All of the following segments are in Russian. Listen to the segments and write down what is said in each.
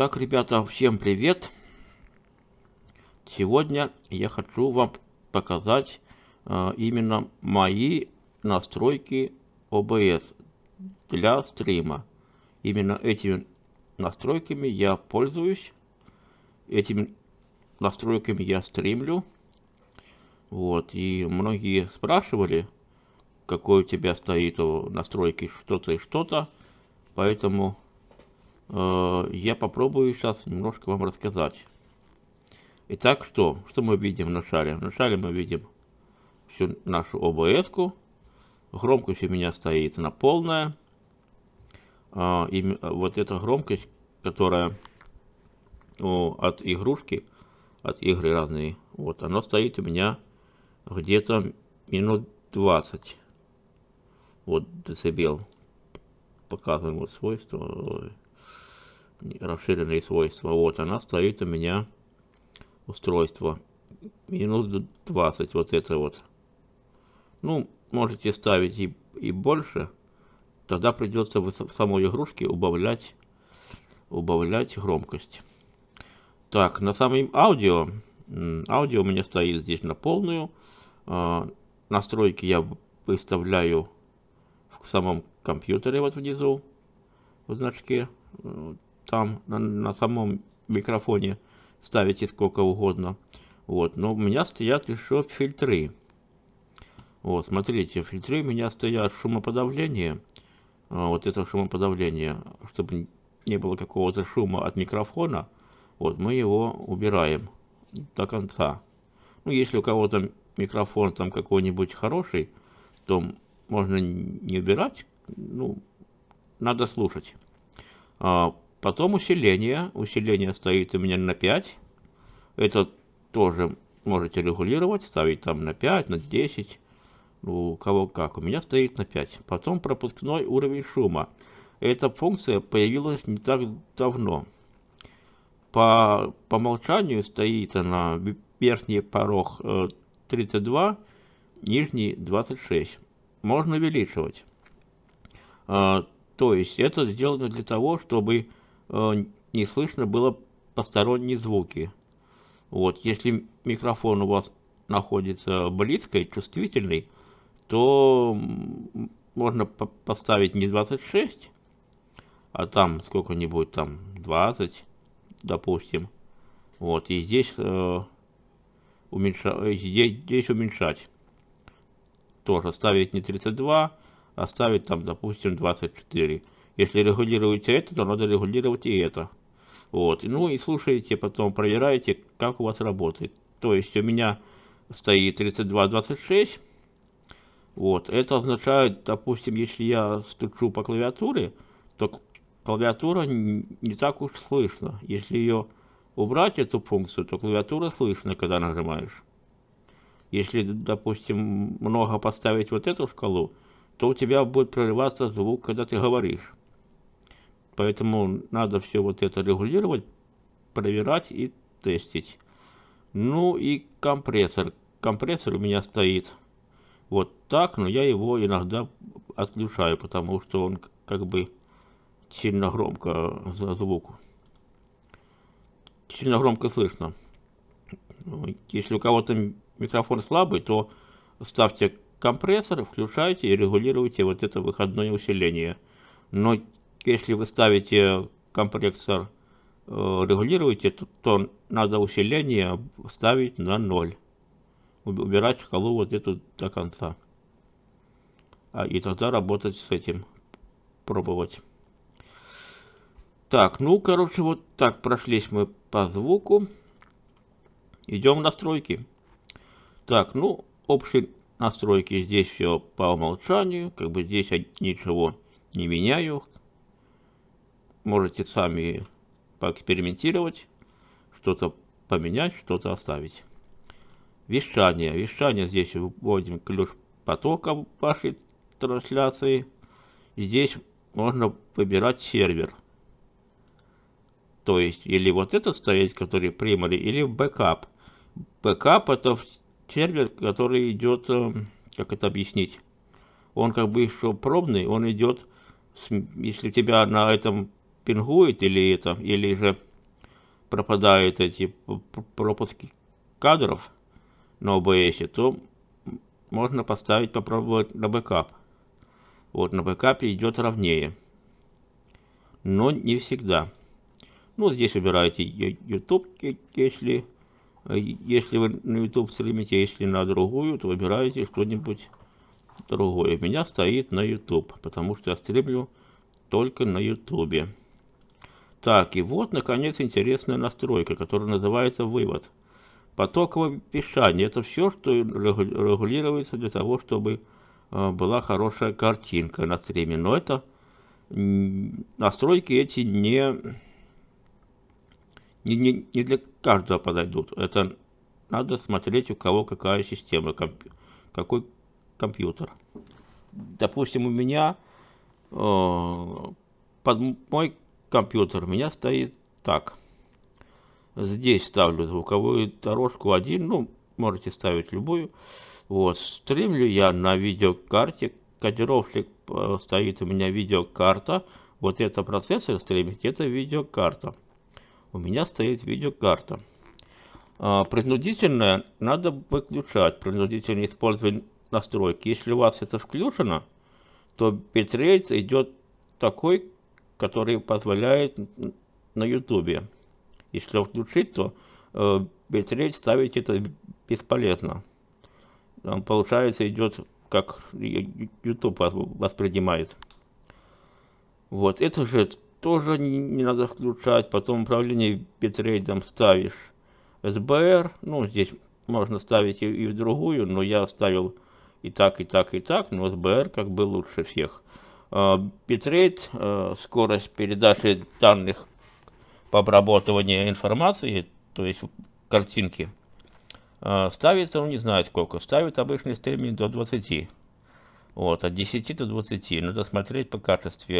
Так, ребята, всем привет! Сегодня я хочу вам показать э, именно мои настройки OBS для стрима. Именно этими настройками я пользуюсь, этими настройками я стримлю. Вот, и многие спрашивали, какой у тебя стоит у настройки что-то и что-то, поэтому Э, я попробую сейчас немножко вам рассказать. Итак, что? Что мы видим на шаре? На шаре мы видим всю нашу ОБС-ку. Громкость у меня стоит на полная. Э, и э, вот эта громкость, которая от игрушки, от игры разные, вот, она стоит у меня где-то минут 20. Вот децибел. Показываем вот свойства расширенные свойства. Вот она стоит у меня устройство. Минус 20, вот это вот. Ну, можете ставить и, и больше. Тогда придется в самой игрушке убавлять, убавлять громкость. Так, на самом аудио. Аудио у меня стоит здесь на полную. А, настройки я выставляю в самом компьютере вот внизу в значке э, там на, на самом микрофоне ставите сколько угодно. Вот, но у меня стоят еще фильтры. Вот, смотрите, фильтры у меня стоят шумоподавление. А, вот это шумоподавление, чтобы не было какого-то шума от микрофона. Вот, мы его убираем до конца. Ну, если у кого-то микрофон там какой-нибудь хороший, то можно не убирать, ну, надо слушать. А, Потом усиление. Усиление стоит у меня на 5. Это тоже можете регулировать, ставить там на 5, на 10. Ну, у кого как. У меня стоит на 5. Потом пропускной уровень шума. Эта функция появилась не так давно. По, по умолчанию стоит она верхний порог 32, э, нижний 26. Можно увеличивать. А, то есть это сделано для того, чтобы Э, не слышно было посторонние звуки. Вот, если микрофон у вас находится близко и чувствительный, то можно поставить не 26, а там сколько-нибудь, там 20, допустим. Вот, и здесь, э, уменьша... Э, здесь, здесь уменьшать. Тоже ставить не 32, а ставить там, допустим, 24. Если регулируете это, то надо регулировать и это. Вот. Ну и слушаете, потом проверяете, как у вас работает. То есть у меня стоит 32.26. Вот. Это означает, допустим, если я стучу по клавиатуре, то клавиатура не так уж слышно. Если ее убрать, эту функцию, то клавиатура слышно, когда нажимаешь. Если, допустим, много поставить вот эту шкалу, то у тебя будет прерываться звук, когда ты говоришь. Поэтому надо все вот это регулировать, проверять и тестить. Ну и компрессор. Компрессор у меня стоит вот так, но я его иногда отключаю, потому что он как бы сильно громко за звук. Сильно громко слышно. Если у кого-то микрофон слабый, то ставьте компрессор, включайте и регулируйте вот это выходное усиление. Но если вы ставите компрессор, э, регулируете, то, то надо усиление ставить на 0. Убирать шкалу вот эту до конца. А, и тогда работать с этим. Пробовать. Так, ну, короче, вот так прошлись мы по звуку. Идем в настройки. Так, ну, общие настройки здесь все по умолчанию. Как бы здесь я ничего не меняю можете сами поэкспериментировать, что-то поменять, что-то оставить. Вещание. Вещание здесь вводим ключ потока вашей трансляции. Здесь можно выбирать сервер. То есть, или вот этот стоит, который примали, или бэкап. Бэкап это сервер, который идет, э, как это объяснить, он как бы еще пробный, он идет, если у тебя на этом пингует или это, или же пропадают эти пропуски кадров на OBS, то можно поставить, попробовать на бэкап. Вот, на бэкапе идет ровнее. Но не всегда. Ну, здесь выбираете YouTube, если, э, если вы на YouTube стримите, если на другую, то выбираете что-нибудь другое. У меня стоит на YouTube, потому что я стримлю только на YouTube. Так, и вот, наконец, интересная настройка, которая называется «Вывод». Потоковое писание – это все, что регулируется для того, чтобы э, была хорошая картинка на стриме. Но это настройки эти не, не, не, не для каждого подойдут. Это надо смотреть, у кого какая система, комп, какой компьютер. Допустим, у меня э, под мой компьютер у меня стоит так. Здесь ставлю звуковую дорожку один, ну, можете ставить любую. Вот, стримлю я на видеокарте, кодировщик э, стоит у меня видеокарта. Вот это процессор стримить, это видеокарта. У меня стоит видеокарта. А, принудительное надо выключать, принудительное использование настройки. Если у вас это включено, то битрейт идет такой, который позволяет на ютубе. Если включить, то э, битрейт ставить это бесполезно. Там, э, получается идет как YouTube воспринимает. Вот, это же тоже не, надо включать, потом управление битрейдом ставишь SBR, ну здесь можно ставить и в другую, но я ставил и так, и так, и так, но SBR как бы лучше всех битрейт, э, э, скорость передачи данных по обработыванию информации, то есть картинки, э, ставится, он ну, не знает сколько, ставит обычный стриминг до 20. Вот, от 10 до 20. Надо смотреть по качеству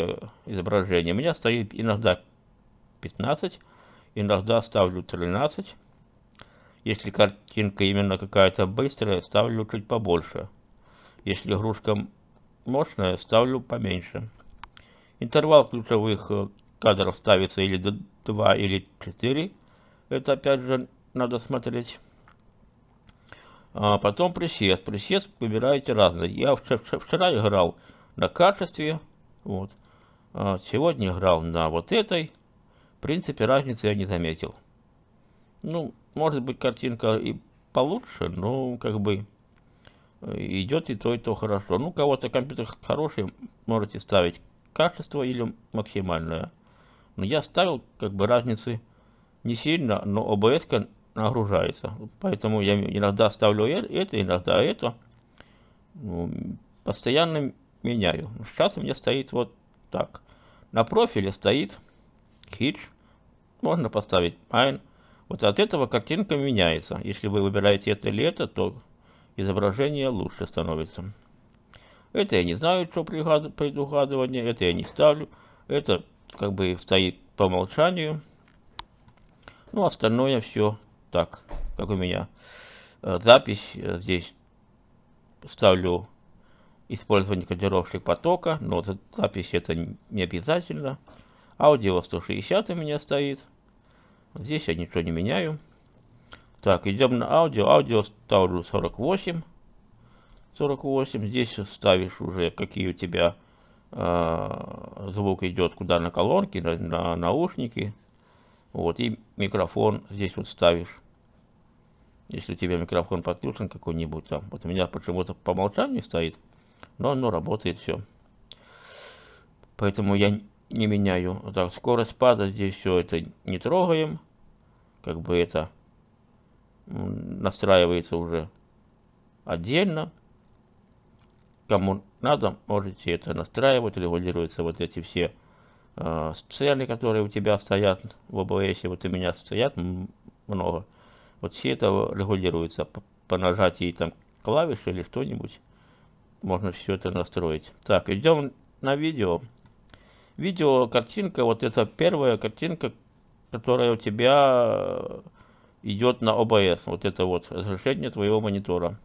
изображения. У меня стоит иногда 15, иногда ставлю 13. Если картинка именно какая-то быстрая, ставлю чуть побольше. Если игрушка мощная, ставлю поменьше. Интервал ключевых э, кадров ставится или 2, или 4. Это опять же надо смотреть. А потом присед присед выбираете разные. Я вчера, вчера играл на качестве. Вот. А сегодня играл на вот этой. В принципе, разницы я не заметил. Ну, может быть, картинка и получше, но как бы идет и то, и то хорошо. Ну, кого-то компьютер хороший, можете ставить качество или максимальное. Но я ставил, как бы разницы не сильно, но ОБС нагружается. Поэтому я иногда ставлю э, это, иногда это. Ну, постоянно меняю. Сейчас у меня стоит вот так. На профиле стоит хитч, Можно поставить майн. Вот от этого картинка меняется. Если вы выбираете это или это, то изображение лучше становится. Это я не знаю, что предугадывание, это я не ставлю. Это как бы стоит по умолчанию. Ну, остальное все так, как у меня. Э, запись э, здесь ставлю использование кодировщик потока, но запись это не обязательно. Аудио 160 у меня стоит. Здесь я ничего не меняю. Так, идем на аудио. Аудио ставлю 48. 48. Здесь ставишь уже, какие у тебя э, звук идет, куда на колонки, на, на наушники. Вот, и микрофон здесь вот ставишь. Если у тебя микрофон подключен какой-нибудь там. Вот у меня почему-то по умолчанию стоит, но оно работает все. Поэтому я не меняю. так, скорость пада здесь все это не трогаем. Как бы это настраивается уже отдельно. Кому надо, можете это настраивать, регулируются вот эти все э, цели, которые у тебя стоят в ОБС, вот у меня стоят много. Вот все это регулируется по, по нажатии там клавиш или что-нибудь. Можно все это настроить. Так, идем на видео. Видео, картинка, вот это первая картинка, которая у тебя э, идет на OBS, вот это вот разрешение твоего монитора.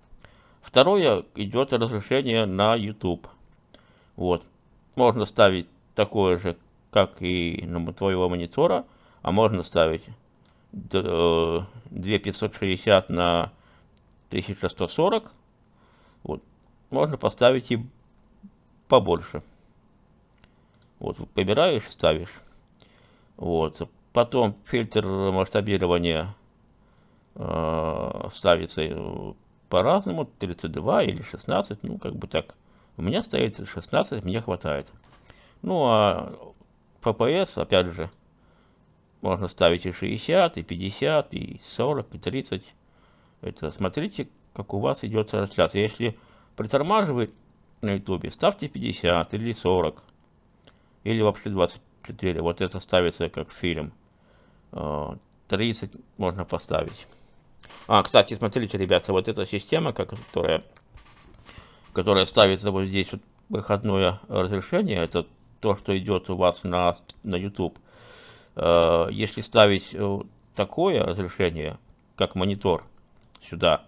Второе идет разрешение на YouTube. Вот. Можно ставить такое же, как и на твоего монитора, а можно ставить 2560 э, на 1140. Вот. Можно поставить и побольше. Вот, выбираешь, ставишь. Вот. Потом фильтр масштабирования Э, ставится э, по-разному, 32 или 16, ну, как бы так. У меня стоит 16, мне хватает. Ну, а ППС, опять же, можно ставить и 60, и 50, и 40, и 30. Это смотрите, как у вас идет трансляция. Если притормаживает на ютубе, ставьте 50 или 40, или вообще 24. Вот это ставится как фильм. 30 э, можно поставить. А, кстати, смотрите, ребята, вот эта система, которая, которая ставится вот здесь вот выходное разрешение, это то, что идет у вас на, на YouTube. Э, если ставить э, такое разрешение, как монитор, сюда,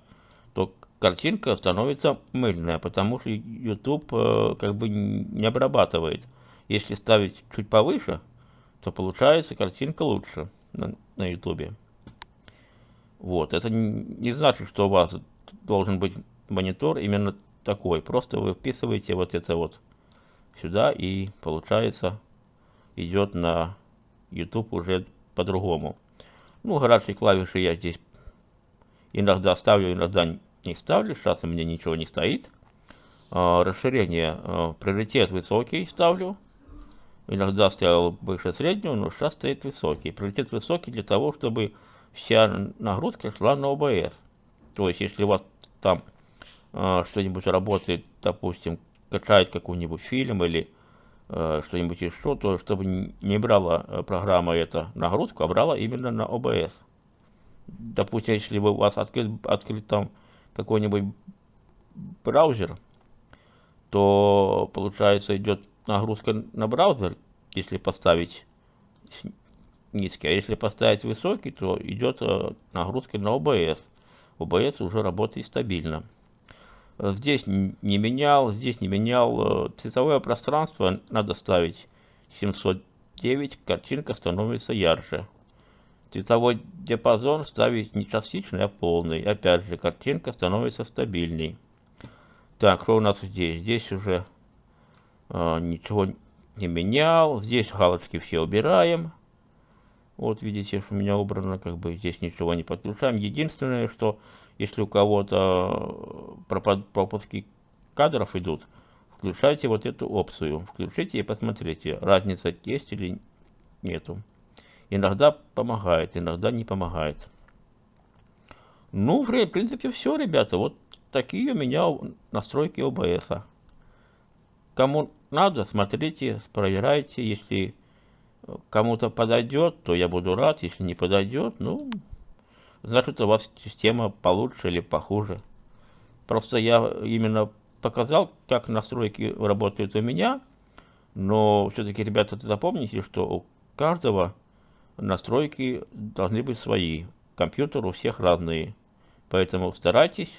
то картинка становится мыльная, потому что YouTube э, как бы не обрабатывает. Если ставить чуть повыше, то получается картинка лучше на, на YouTube. Вот. Это не значит, что у вас должен быть монитор именно такой. Просто вы вписываете вот это вот сюда и получается идет на YouTube уже по-другому. Ну, горячие клавиши я здесь иногда ставлю, иногда не ставлю. Сейчас у меня ничего не стоит. А, расширение, а, приоритет высокий ставлю. Иногда ставил выше среднего, но сейчас стоит высокий. Приоритет высокий для того, чтобы вся нагрузка шла на ОБС. То есть, если у вас там э, что-нибудь работает, допустим, качает какой-нибудь фильм или э, что-нибудь еще, то чтобы не брала э, программа эта нагрузку, а брала именно на ОБС. Допустим, если у вас открыт, открыт там какой-нибудь браузер, то получается идет нагрузка на браузер, если поставить низкий. А если поставить высокий, то идет э, нагрузка на ОБС. ОБС уже работает стабильно. Здесь не менял, здесь не менял. Э, цветовое пространство надо ставить 709, картинка становится ярче. Цветовой диапазон ставить не частичный, а полный. Опять же, картинка становится стабильней. Так, что у нас здесь? Здесь уже э, ничего не менял. Здесь галочки все убираем. Вот видите, у меня убрано, как бы здесь ничего не подключаем. Единственное, что если у кого-то э, пропуски кадров идут, включайте вот эту опцию. Включите и посмотрите, разница есть или нету. Иногда помогает, иногда не помогает. Ну, в принципе, все, ребята. Вот такие у меня настройки ОБСа. Кому надо, смотрите, проверяйте, если кому-то подойдет, то я буду рад. Если не подойдет, ну, значит, у вас система получше или похуже. Просто я именно показал, как настройки работают у меня, но все-таки, ребята, запомните, что у каждого настройки должны быть свои. Компьютер у всех разные. Поэтому старайтесь,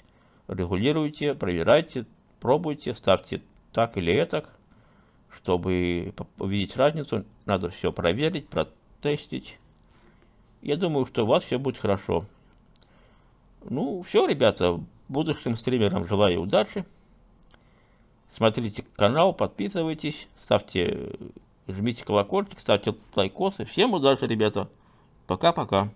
регулируйте, проверяйте, пробуйте, ставьте так или этак. Чтобы увидеть разницу, надо все проверить, протестить. Я думаю, что у вас все будет хорошо. Ну, все, ребята, будущим стримерам желаю удачи. Смотрите канал, подписывайтесь, ставьте, жмите колокольчик, ставьте лайкосы. Всем удачи, ребята. Пока-пока.